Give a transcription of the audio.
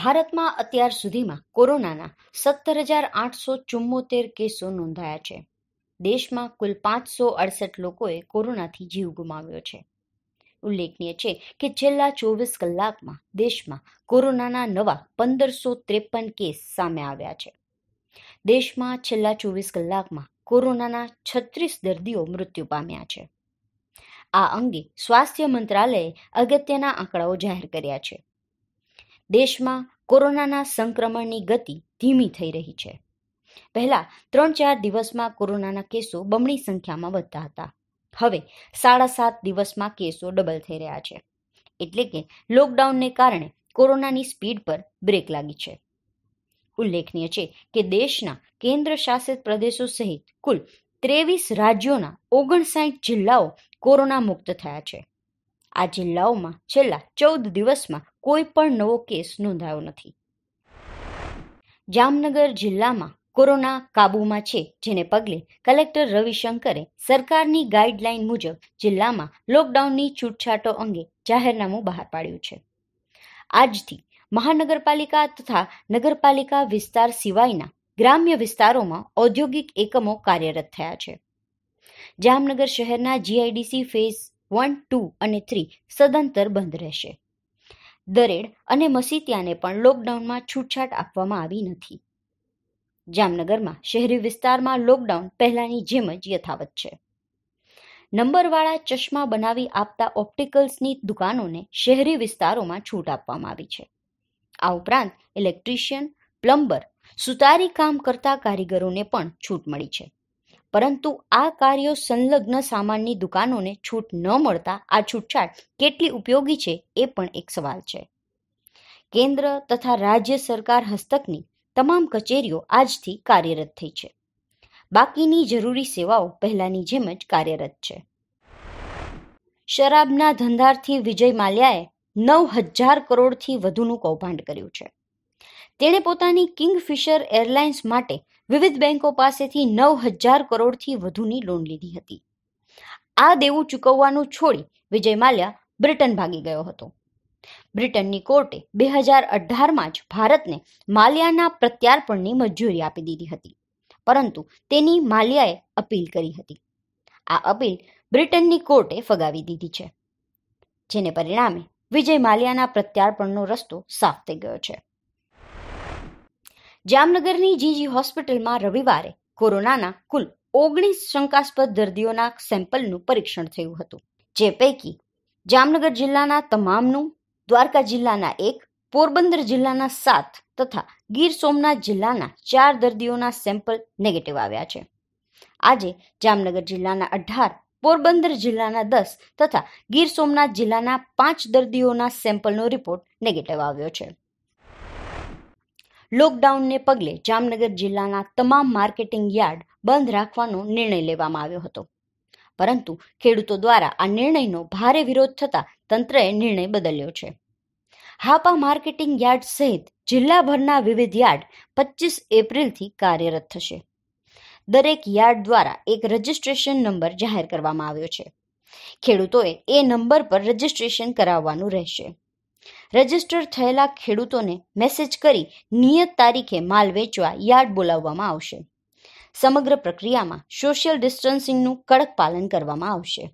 ભારતમાં અત્યાર સુધીમાં કોરોનાના સત્તર હજાર આઠસો ચુમ્મોતેર કેસો નોંધાયા છે દેશમાં કુલ પાંચસો અડસઠ લોકોએ કોરોનાથી જીવ ગુમાવ્યો છે ઉલ્લેખનીય છે કે છેલ્લા ચોવીસ કલાકમાં દેશમાં કોરોનાના નવા પંદરસો ત્રેપન કેસ સામે આવ્યા છે દેશમાં છેલ્લા ચોવીસ કલાકમાં કોરોનાના છત્રીસ દર્દીઓ મૃત્યુ પામ્યા છે આ અંગે સ્વાસ્થ્ય મંત્રાલયે અગત્યના આંકડાઓ જાહેર કર્યા છે દેશમાં કોરોનાના સંક્રમણની ગતિ ધીમી થઈ રહી છે પહેલા ત્રણ ચાર દિવસમાં કોરોનાના કેસો બમણી સંખ્યામાં વધતા હતા હવે સાડા સાત દિવસમાં કેસો ડબલ થઈ રહ્યા છે એટલે કે લોકડાઉનને કારણે કોરોનાની સ્પીડ પર બ્રેક લાગી છે ઉલ્લેખનીય છે કે દેશના કેન્દ્ર શાસિત પ્રદેશો સહિત કુલ ત્રેવીસ રાજ્યોના ઓગણસાઠ જિલ્લાઓ કોરોના મુક્ત થયા છે આ જિલ્લાઓમાં છેલ્લા ચૌદ દિવસમાં કોઈ પણ નવો કેસ નોંધાયો નથી જામનગર જિલ્લામાં કોરોના કાબૂમાં છે જેને પગલે કલેક્ટર રવિશંકરે સરકારની ગાઈડલાઈન મુજબ જિલ્લામાં લોકડાઉનની છૂટછાટો અંગે જાહેરનામું બહાર પાડ્યું છે આજથી મહાનગરપાલિકા તથા નગરપાલિકા વિસ્તાર સિવાયના ગ્રામ્ય વિસ્તારોમાં ઔદ્યોગિક એકમો કાર્યરત થયા છે જામનગર શહેરના જીઆઈડીસી ફેઝ વન ટુ અને થ્રી સદંતર બંધ રહેશે દરેડ અને મસીતિયાને પણ લોકડાઉનમાં છૂટછાટ આપવામાં આવી નથી જામનગરમાં શહેરી વિસ્તારમાં લોકડાઉન પહેલાની જેમ જ યથાવત છે નંબરવાળા ચશ્મા બનાવી આપતા ઓપ્ટિકલ્સની દુકાનોને શહેરી વિસ્તારોમાં છૂટ આપવામાં આવી છે આ ઉપરાંત ઇલેક્ટ્રિશિયન પ્લમ્બર સુતારી કામ કરતા કારીગરોને પણ છૂટ મળી છે પરંતુ આ કાર્યો સંલગ્ન સામાનની દુકાનોને છૂટ ન મળતા આ છૂટછાટ કેટલી ઉપયોગી છે એ પણ એક સવાલ છે કેન્દ્ર તથા રાજ્ય સરકાર હસ્તકની તમામ કચેરીઓ આજથી કાર્યરત થઈ છે બાકીની જરૂરી સેવાઓ પહેલાની જેમ જ કાર્યરત છે શરાબના ધંધાર્થી વિજય માલ્યાએ નવ હજાર કરોડથી વધુનું કૌભાંડ કર્યું છે તેણે પોતાની કિંગફિશર એરલાઇન્સ માટે વિવિધ બેંકો પાસેથી નવ હજાર કરોડથી વધુની લોન લીધી હતી આ દેવું ચૂકવવાનું છોડી વિજય માલ્યા બ્રિટન ભાગી ગયો હતો બ્રિટનની કોર્ટે બે હજાર અઢારમાં જ ભારતને માલ્યાના પ્રત્યાર્પણની મંજૂરી આપી દીધી હતી પરંતુ તેની માલ્યાએ અપીલ કરી હતી આ અપીલ બ્રિટનની કોર્ટે ફગાવી દીધી છે જેને પરિણામે વિજય માલ્યાના પ્રત્યાર્પણનો રસ્તો સાફ થઈ ગયો છે જામનગરની જીજી હોસ્પિટલમાં રવિવારે કોરોનાના કુલ ઓગણીસ શંકાસ્પદ દર્દીઓના સેમ્પલનું પરીક્ષણ થયું હતું જે પૈકી જામનગર જિલ્લાના તમામનું દ્વારકા જિલ્લાના એક પોરબંદર જિલ્લાના સાત તથા ગીર સોમનાથ જિલ્લાના ચાર દર્દીઓના સેમ્પલ નેગેટિવ આવ્યા છે આજે જામનગર જિલ્લાના અઢાર પોરબંદર જિલ્લાના દસ તથા ગીર સોમનાથ જિલ્લાના પાંચ દર્દીઓના સેમ્પલનો રિપોર્ટ નેગેટિવ આવ્યો છે લોકડાઉનને પગલે જામનગર જિલ્લાના તમામ માર્કેટિંગ યાર્ડ બંધ રાખવાનો નિર્ણય લેવામાં આવ્યો હતો પરંતુ ખેડૂતો દ્વારા આ નિર્ણયનો ભારે વિરોધ થતાં તંત્રએ નિર્ણય બદલ્યો છે હાપા માર્કેટિંગ યાર્ડ સહિત જિલ્લાભરના વિવિધ યાર્ડ પચીસ એપ્રિલથી કાર્યરત થશે દરેક યાર્ડ દ્વારા એક રજિસ્ટ્રેશન નંબર જાહેર કરવામાં આવ્યો છે ખેડૂતોએ એ નંબર પર રજિસ્ટ્રેશન કરાવવાનું રહેશે રજીસ્ટર થયેલા ખેડૂતોને મેસેજ કરી નિયત તારીખે માલ વેચવા યાર્ડ બોલાવવામાં આવશે સમગ્ર પ્રક્રિયામાં સોશિયલ ડિસ્ટન્સિંગનું કડક પાલન કરવામાં આવશે